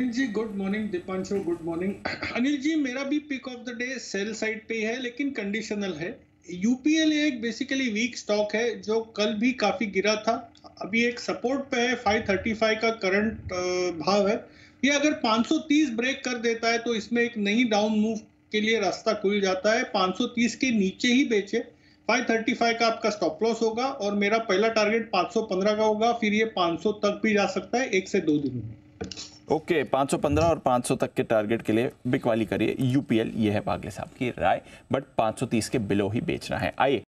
Anil ji good morning Deepanshu good morning Anil ji मेरा भी pick of the day sell side पे है लेकिन कंडीशनल है यूपीएल एक बेसिकली वीक स्टॉक है जो कल भी काफी गिरा था अभी एक सपोर्ट पे है 535 का करंट भाव है ये अगर 530 ब्रेक कर देता है तो इसमें एक नई डाउन मूव के लिए रास्ता खुल जाता है 530 के नीचे ही बेचे 535 का आपका स्टॉप लॉस होगा और मेरा पहला टारगेट 515 का होगा फिर ये 500 तक भी जा सकता है एक से दो दिनों में ओके सौ 515 और 500 तक के टारगेट के लिए बिकवाली करिए यूपीएल ये है बागले साहब की राय बट 530 के बिलो ही बेचना है आइए